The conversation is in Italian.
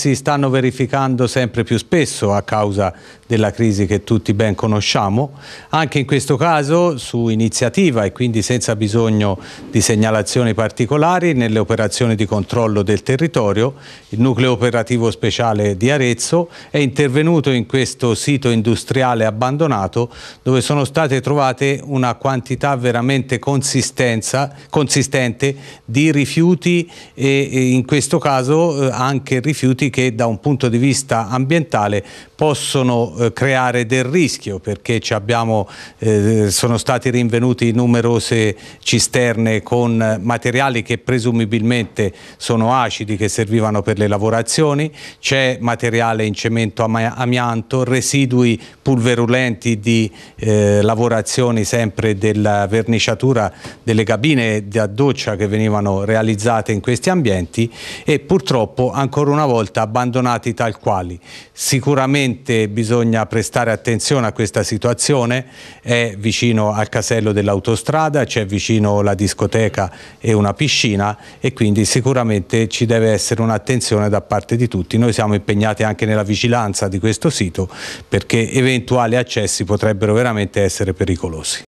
si stanno verificando sempre più spesso a causa della crisi che tutti ben conosciamo. Anche in questo caso su iniziativa e quindi senza bisogno di segnalazioni particolari nelle operazioni di controllo del territorio, il nucleo operativo speciale di Arezzo è intervenuto in questo sito industriale abbandonato dove sono state trovate una quantità veramente consistente di rifiuti e in questo caso eh, anche rifiuti che da un punto di vista ambientale possono eh, creare del rischio perché abbiamo, eh, sono stati rinvenuti numerose cisterne con materiali che presumibilmente sono acidi che servivano per le lavorazioni, c'è materiale in cemento amianto, residui pulverulenti di eh, lavorazioni sempre della verniciatura delle cabine da doccia che venivano realizzate in questi ambienti e purtroppo ancora una volta volta abbandonati tal quali. Sicuramente bisogna prestare attenzione a questa situazione, è vicino al casello dell'autostrada, c'è vicino la discoteca e una piscina e quindi sicuramente ci deve essere un'attenzione da parte di tutti. Noi siamo impegnati anche nella vigilanza di questo sito perché eventuali accessi potrebbero veramente essere pericolosi.